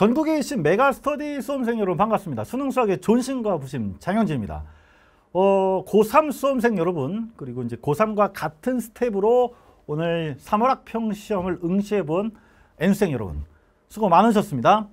전국에 계신 메가스터디 수험생 여러분 반갑습니다. 수능 수학의 존심과 부심 장현진입니다. 어, 고3 수험생 여러분 그리고 이제 고3과 같은 스텝으로 오늘 3월 학평 시험을 응시해 본 N수생 여러분 수고 많으셨습니다.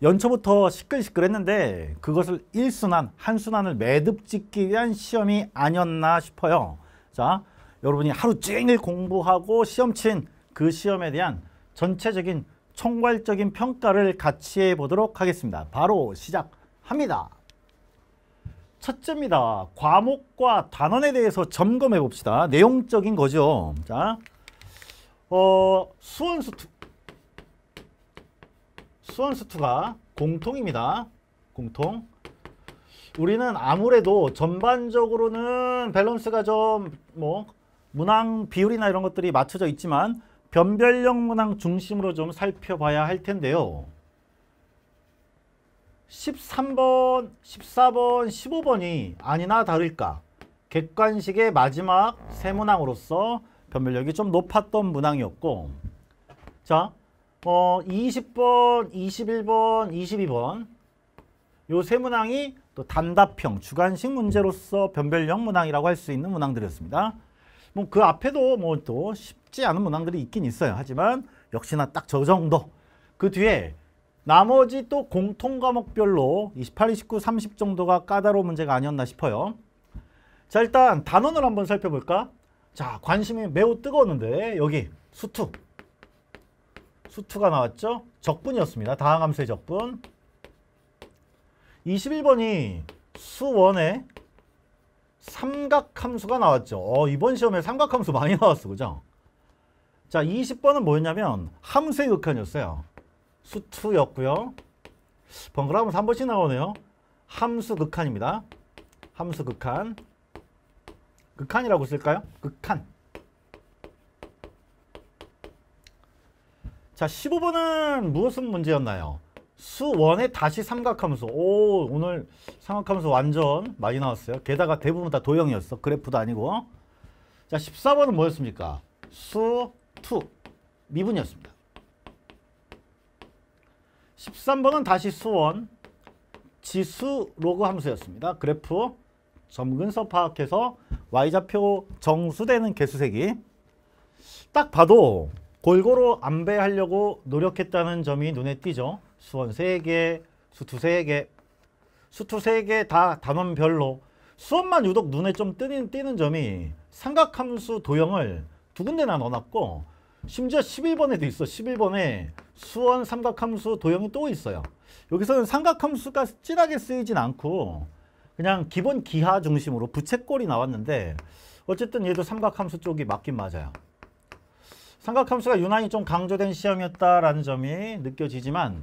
연초부터 시끌시끌했는데 그것을 1순환, 한순환을 매듭 짓기 위한 시험이 아니었나 싶어요. 자, 여러분이 하루 종일 공부하고 시험 친그 시험에 대한 전체적인 총괄적인 평가를 같이 해보도록 하겠습니다. 바로 시작합니다. 첫째입니다. 과목과 단원에 대해서 점검해 봅시다. 내용적인 거죠. 자, 어, 수원수투 수원수투가 공통입니다. 공통. 우리는 아무래도 전반적으로는 밸런스가 좀 뭐 문항 비율이나 이런 것들이 맞춰져 있지만 변별력 문항 중심으로 좀 살펴봐야 할 텐데요. 13번, 14번, 15번이 아니나 다를까 객관식의 마지막 세 문항으로서 변별력이 좀 높았던 문항이었고 자, 어, 20번, 21번, 22번 요 세 문항이 또 단답형, 주관식 문제로서 변별력 문항이라고 할 수 있는 문항들이었습니다. 뭐그 앞에도 뭐 또 쉽지 않은 문항들이 있긴 있어요. 하지만 역시나 딱 저 정도. 그 뒤에 나머지 또 공통 과목별로 28, 29, 30 정도가 까다로운 문제가 아니었나 싶어요. 자 일단 단원을 한번 살펴볼까? 자 관심이 매우 뜨거웠는데 여기 수투 수투가 나왔죠? 적분이었습니다. 다항함수의 적분 21번이 수원의 삼각함수가 나왔죠. 어, 이번 시험에 삼각함수 많이 나왔어. 그죠? 자, 20번은 뭐였냐면 함수의 극한이었어요. 수투였고요. 번갈아 하면서 한 번씩 나오네요. 함수 극한입니다. 함수 극한. 극한이라고 쓸까요? 극한. 자, 15번은 무슨 문제였나요? 수원에 다시 삼각함수 오 오늘 삼각함수 완전 많이 나왔어요 게다가 대부분 다 도형이었어 그래프도 아니고 자 14번은 뭐였습니까 수2 미분이었습니다 13번은 다시 수원 지수 로그 함수였습니다 그래프 점근서 파악해서 y좌표 정수되는 개수세기 딱 봐도 골고루 안배하려고 노력했다는 점이 눈에 띄죠 수원 3개, 수투 3개, 수투 3개 다 단원별로 수원만 유독 눈에 좀 띄는, 띄는 점이 삼각함수 도형을 두 군데나 넣어놨고 심지어 11번에도 있어. 11번에 수원 삼각함수 도형이 또 있어요. 여기서는 삼각함수가 찌하게 쓰이진 않고 그냥 기본 기하 중심으로 부채꼴이 나왔는데 어쨌든 얘도 삼각함수 쪽이 맞긴 맞아요. 삼각함수가 유난히 좀 강조된 시험이었다라는 점이 느껴지지만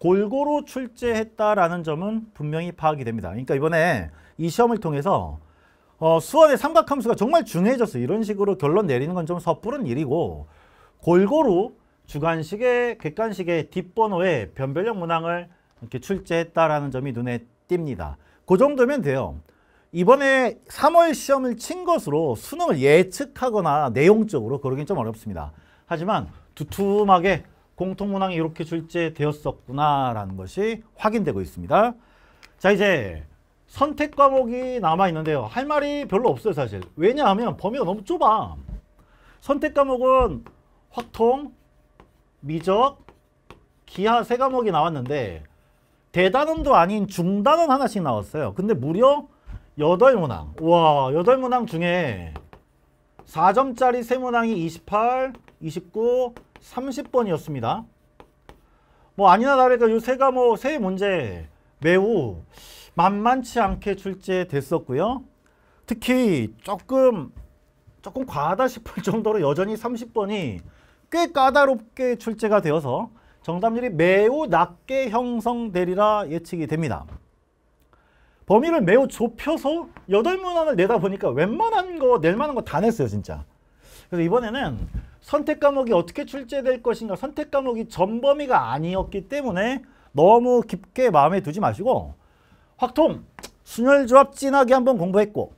골고루 출제했다라는 점은 분명히 파악이 됩니다. 그러니까 이번에 이 시험을 통해서 어, 수원의 삼각함수가 정말 중요해졌어 이런 식으로 결론 내리는 건 좀 섣부른 일이고 골고루 주관식의 객관식의 뒷번호에 변별력 문항을 이렇게 출제했다라는 점이 눈에 띕니다. 그 정도면 돼요. 이번에 3월 시험을 친 것으로 수능을 예측하거나 내용적으로 그러긴 좀 어렵습니다. 하지만 두툼하게 공통문항이 이렇게 출제되었었구나라는 것이 확인되고 있습니다. 자 이제 선택 과목이 남아있는데요. 할 말이 별로 없어요 사실. 왜냐하면 범위가 너무 좁아. 선택 과목은 확통, 미적, 기하 세 과목이 나왔는데 대단원도 아닌 중단원 하나씩 나왔어요. 근데 무려 8문항. 와 8문항 중에 4점짜리 세문항이 28, 29, 30번이었습니다. 뭐 아니나 다를까 요세 과목 뭐 세 문제 매우 만만치 않게 출제됐었고요. 특히 조금 조금 과하다 싶을 정도로 여전히 30번이 꽤 까다롭게 출제가 되어서 정답률이 매우 낮게 형성되리라 예측이 됩니다. 범위를 매우 좁혀서 8문항을 내다 보니까 웬만한 거, 낼 만한 거 다 냈어요, 진짜. 그래서 이번에는 선택 과목이 어떻게 출제될 것인가 선택 과목이 전범위가 아니었기 때문에 너무 깊게 마음에 두지 마시고 확통 순혈조합 진하게 한번 공부했고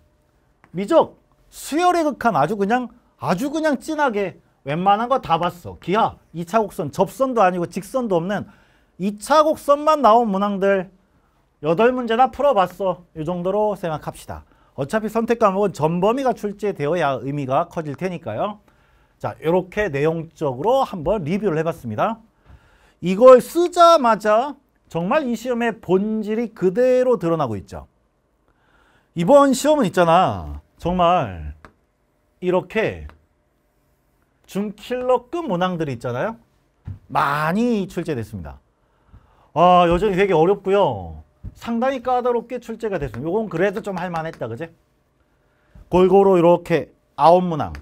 미적 수열의 극한 아주 그냥 아주 그냥 진하게 웬만한 거 다 봤어. 기하, 2차 곡선, 접선도 아니고 직선도 없는 2차 곡선만 나온 문항들 8문제나 풀어봤어. 이 정도로 생각합시다. 어차피 선택 과목은 전범위가 출제되어야 의미가 커질 테니까요. 자, 이렇게 내용적으로 한번 리뷰를 해봤습니다. 이걸 쓰자마자 정말 이 시험의 본질이 그대로 드러나고 있죠. 이번 시험은 있잖아. 정말 이렇게 중킬러급 문항들이 있잖아요. 많이 출제됐습니다. 아, 여전히 되게 어렵고요. 상당히 까다롭게 출제가 됐습니다. 이건 그래도 좀 할만했다, 그지? 골고루 이렇게 아홉 문항.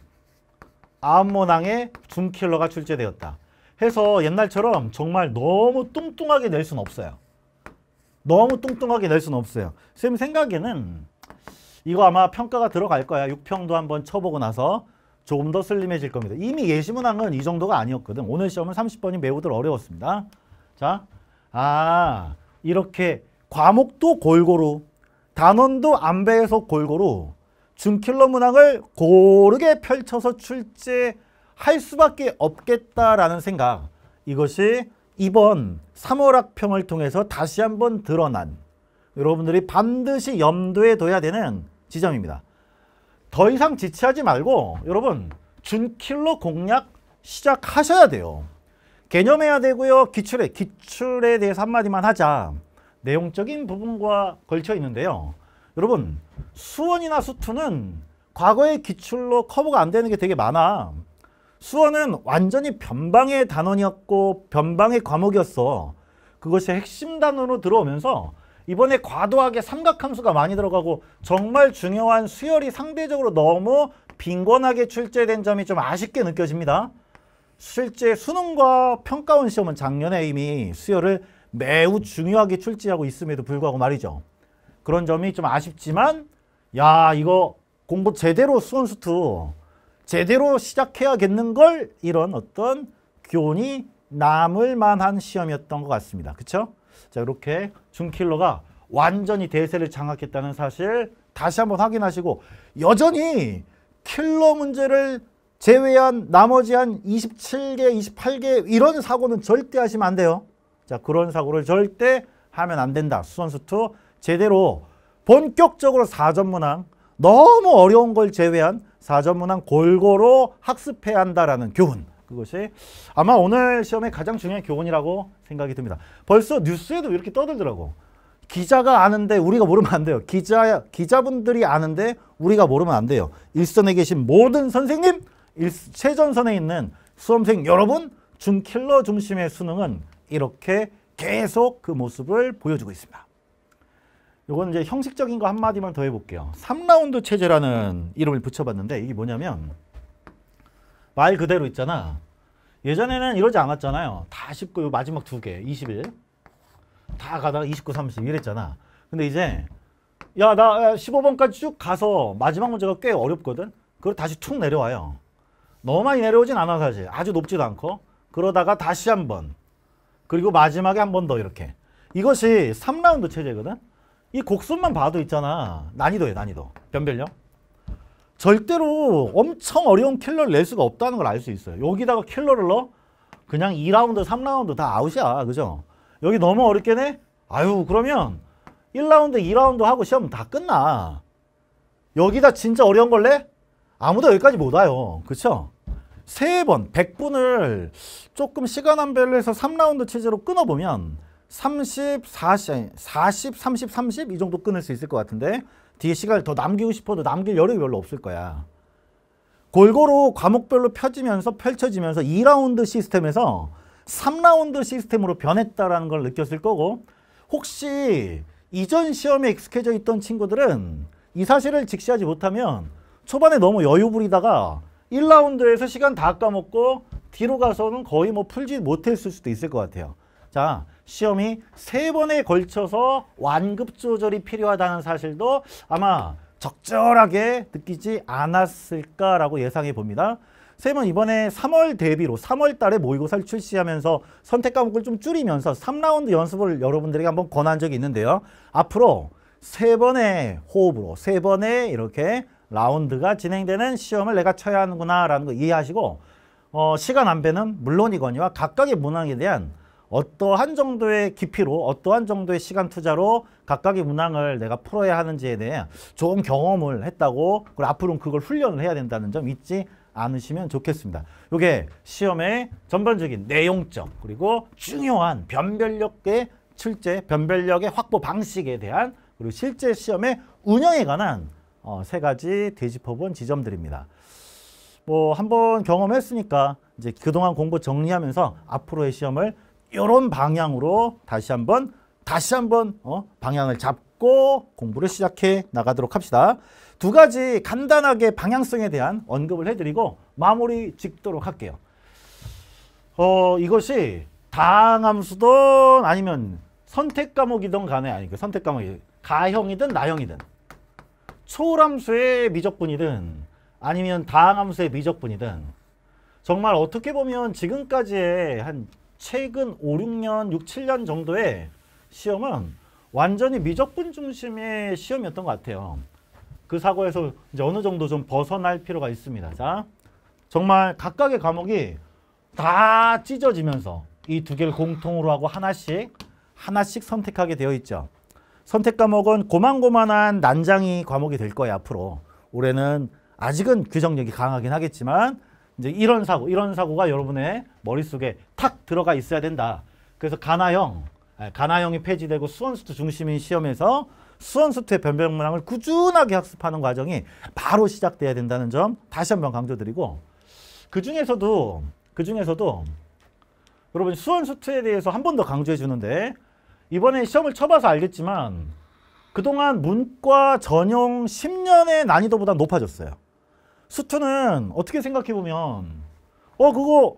암몬왕에 둠킬러가 출제되었다. 해서 옛날처럼 정말 너무 뚱뚱하게 낼 수는 없어요. 너무 뚱뚱하게 낼 수는 없어요. 쌤 생각에는 이거 아마 평가가 들어갈 거야. 6평도 한번 쳐보고 나서 조금 더 슬림해질 겁니다. 이미 예시문항은 이 정도가 아니었거든. 오늘 시험은 30번이 매우들 어려웠습니다. 자, 아 이렇게 과목도 골고루 단원도 안배에서 골고루 준킬러 문항을 고르게 펼쳐서 출제할 수밖에 없겠다라는 생각 이것이 이번 3월학평을 통해서 다시 한번 드러난 여러분들이 반드시 염두에 둬야 되는 지점입니다. 더 이상 지체하지 말고 여러분 준킬러 공략 시작하셔야 돼요. 개념해야 되고요. 기출에 기출에 대해서 한마디만 하자. 내용적인 부분과 걸쳐 있는데요. 여러분 수원이나 수투는 과거의 기출로 커버가 안 되는 게 되게 많아. 수원은 완전히 변방의 단원이었고 변방의 과목이었어. 그것이 핵심 단원으로 들어오면서 이번에 과도하게 삼각함수가 많이 들어가고 정말 중요한 수열이 상대적으로 너무 빈곤하게 출제된 점이 좀 아쉽게 느껴집니다. 실제 수능과 평가원 시험은 작년에 이미 수열을 매우 중요하게 출제하고 있음에도 불구하고 말이죠. 그런 점이 좀 아쉽지만 야 이거 공부 제대로 수원수투 제대로 시작해야겠는 걸 이런 어떤 교훈이 남을 만한 시험이었던 것 같습니다. 그렇죠? 자 이렇게 준킬러가 완전히 대세를 장악했다는 사실 다시 한번 확인하시고 여전히 킬러 문제를 제외한 나머지 한 27개, 28개 이런 사고는 절대 하시면 안 돼요. 자 그런 사고를 절대 하면 안 된다. 수원수투 제대로 본격적으로 사전문항 너무 어려운 걸 제외한 사전문항 골고루 학습해야 한다라는 교훈 그것이 아마 오늘 시험의 가장 중요한 교훈이라고 생각이 듭니다. 벌써 뉴스에도 이렇게 떠들더라고. 기자가 아는데 우리가 모르면 안 돼요. 기자, 기자분들이 아는데 우리가 모르면 안 돼요. 일선에 계신 모든 선생님, 일, 최전선에 있는 수험생 여러분, 중킬러 중심의 수능은 이렇게 계속 그 모습을 보여주고 있습니다. 요거는 이제 형식적인 거 한마디만 더 해볼게요. 3라운드 체제라는 네. 이름을 붙여봤는데 이게 뭐냐면 말 그대로 있잖아. 예전에는 이러지 않았잖아요. 다 19, 마지막 두 개, 21. 다 가다가 29, 30 이랬잖아. 근데 이제 야, 나 15번까지 쭉 가서 마지막 문제가 꽤 어렵거든. 그걸 다시 툭 내려와요. 너무 많이 내려오진 않아 사실. 아주 높지도 않고. 그러다가 다시 한 번. 그리고 마지막에 한 번 더 이렇게. 이것이 3라운드 체제거든. 이 곡선만 봐도 있잖아. 난이도예 난이도. 변별력. 절대로 엄청 어려운 킬러를 낼 수가 없다는 걸 알 수 있어요. 여기다가 킬러를 넣어? 그냥 2라운드, 3라운드 다 아웃이야. 그죠? 여기 너무 어렵게 내? 아유 그러면 1라운드, 2라운드 하고 시험 다 끝나. 여기다 진짜 어려운 걸 내? 아무도 여기까지 못 와요. 그쵸? 세 번, 100분을 조금 시간 안별로 해서 3라운드 체제로 끊어보면 30, 40, 40, 30, 30 이 정도 끊을 수 있을 것 같은데 뒤에 시간을 더 남기고 싶어도 남길 여력이 별로 없을 거야. 골고루 과목별로 펴지면서 펼쳐지면서 2라운드 시스템에서 3라운드 시스템으로 변했다라는 걸 느꼈을 거고 혹시 이전 시험에 익숙해져 있던 친구들은 이 사실을 직시하지 못하면 초반에 너무 여유 부리다가 1라운드에서 시간 다 까먹고 뒤로 가서는 거의 뭐 풀지 못했을 수도 있을 것 같아요. 자, 시험이 세 번에 걸쳐서 완급 조절이 필요하다는 사실도 아마 적절하게 느끼지 않았을까라고 예상해 봅니다. 쌤은 이번에 3월 대비로 3월 달에 모의고사를 출시하면서 선택 과목을 좀 줄이면서 3라운드 연습을 여러분들에게 한번 권한 적이 있는데요. 앞으로 세 번의 호흡으로 세 번의 이렇게 라운드가 진행되는 시험을 내가 쳐야 하는구나라는 거 이해하시고 어, 시간 안배는 물론이거니와 각각의 문항에 대한 어떠한 정도의 깊이로 어떠한 정도의 시간 투자로 각각의 문항을 내가 풀어야 하는지에 대해 좋은 경험을 했다고 그리고 앞으로는 그걸 훈련을 해야 된다는 점 잊지 않으시면 좋겠습니다. 이게 시험의 전반적인 내용적 그리고 중요한 변별력의 출제, 변별력의 확보 방식에 대한 그리고 실제 시험의 운영에 관한 어, 세 가지 되짚어본 지점들입니다. 뭐 한번 경험했으니까 이제 그동안 공부 정리하면서 앞으로의 시험을 이런 방향으로 다시 한번 다시 한번 어, 방향을 잡고 공부를 시작해 나가도록 합시다. 두 가지 간단하게 방향성에 대한 언급을 해드리고 마무리 짓도록 할게요. 어, 이것이 다함수든 아니면 선택 과목이든 간에 아니 그 선택 과목이 가형이든 나형이든 초함수의 미적분이든 아니면 다함수의 미적분이든 정말 어떻게 보면 지금까지의 한 최근 5, 6년, 6, 7년 정도의 시험은 완전히 미적분 중심의 시험이었던 것 같아요. 그 사고에서 이제 어느 정도 좀 벗어날 필요가 있습니다. 자, 정말 각각의 과목이 다 찢어지면서 이 두 개를 공통으로 하고 하나씩 하나씩 선택하게 되어 있죠. 선택 과목은 고만고만한 난장이 과목이 될 거예요. 앞으로 올해는 아직은 규정력이 강하긴 하겠지만 이제 이런 사고, 이런 사고가 여러분의 머릿속에 탁 들어가 있어야 된다. 그래서 가나형, 예, 가나형이 폐지되고 수원수트 중심인 시험에서 수원수트의 변변 문항을 꾸준하게 학습하는 과정이 바로 시작돼야 된다는 점 다시 한번 강조드리고 그 중에서도 그 중에서도 여러분 수원수트에 대해서 한 번 더 강조해 주는데 이번에 시험을 쳐봐서 알겠지만 그동안 문과 전형 10년의 난이도보다 높아졌어요. 수투는 어떻게 생각해보면 어 그거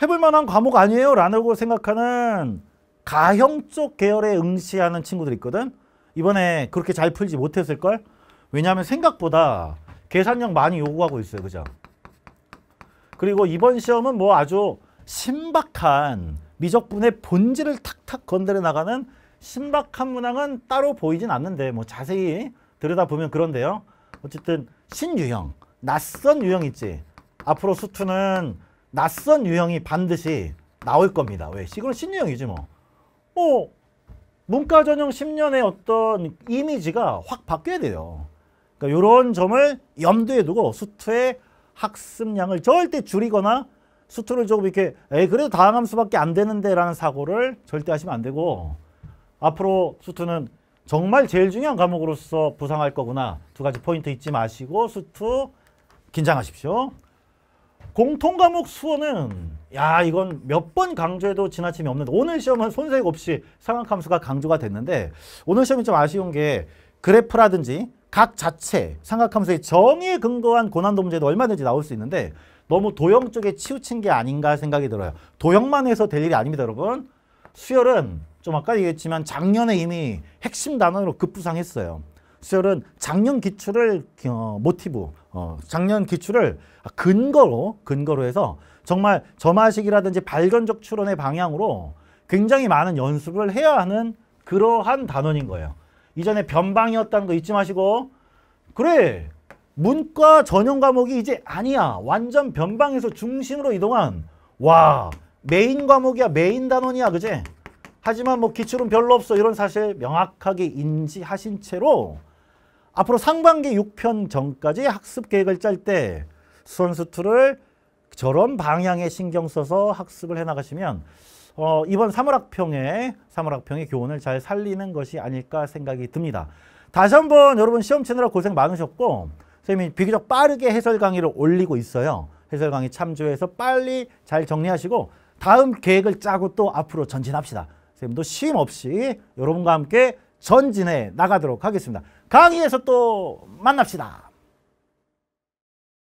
해볼 만한 과목 아니에요? 라고 생각하는 가형 쪽 계열에 응시하는 친구들 있거든. 이번에 그렇게 잘 풀지 못했을걸? 왜냐하면 생각보다 계산력 많이 요구하고 있어요. 그죠? 그리고 이번 시험은 뭐 아주 신박한 미적분의 본질을 탁탁 건드려 나가는 신박한 문항은 따로 보이진 않는데 뭐 자세히 들여다보면 그런데요. 어쨌든 신유형. 낯선 유형 있지. 앞으로 수투는 낯선 유형이 반드시 나올 겁니다. 왜? 이건 신유형이지 뭐. 어, 문과 전형 10년의 어떤 이미지가 확 바뀌어야 돼요. 그러니까 이런 점을 염두에 두고 수투의 학습량을 절대 줄이거나 수투를 조금 이렇게 에이 그래도 다항함수밖에 안 되는데 라는 사고를 절대 하시면 안 되고 앞으로 수투는 정말 제일 중요한 과목으로서 부상할 거구나 두 가지 포인트 잊지 마시고 수투 긴장하십시오. 공통 과목 수어는 야 이건 몇 번 강조해도 지나침이 없는 오늘 시험은 손색 없이 상각함수가 강조가 됐는데 오늘 시험이 좀 아쉬운 게 그래프라든지 각 자체 삼각함수의 정의에 근거한 고난도 문제도 얼마든지 나올 수 있는데 너무 도형 쪽에 치우친 게 아닌가 생각이 들어요. 도형만 해서 될 일이 아닙니다, 여러분. 수열은 좀 아까 얘기했지만 작년에 이미 핵심 단어로 급부상했어요. 시절은 작년 기출을 어, 모티브, 어, 작년 기출을 근거로 근거로 해서 정말 점화식이라든지 발견적 추론의 방향으로 굉장히 많은 연습을 해야 하는 그러한 단원인 거예요. 이전에 변방이었다는 거 잊지 마시고 그래 문과 전용 과목이 이제 아니야 완전 변방에서 중심으로 이동한 와 메인 과목이야 메인 단원이야 그제 하지만 뭐 기출은 별로 없어 이런 사실 명확하게 인지하신 채로 앞으로 상반기 6편 전까지 학습 계획을 짤 때 수원수투를 저런 방향에 신경 써서 학습을 해나가시면 어, 이번 3월 학평에 3월 학평의 교훈을 잘 살리는 것이 아닐까 생각이 듭니다. 다시 한 번 여러분 시험 치느라 고생 많으셨고 선생님이 비교적 빠르게 해설 강의를 올리고 있어요. 해설 강의 참조해서 빨리 잘 정리하시고 다음 계획을 짜고 또 앞으로 전진합시다. 선생님도 쉼 없이 여러분과 함께 전진해 나가도록 하겠습니다. 강의에서 또 만납시다.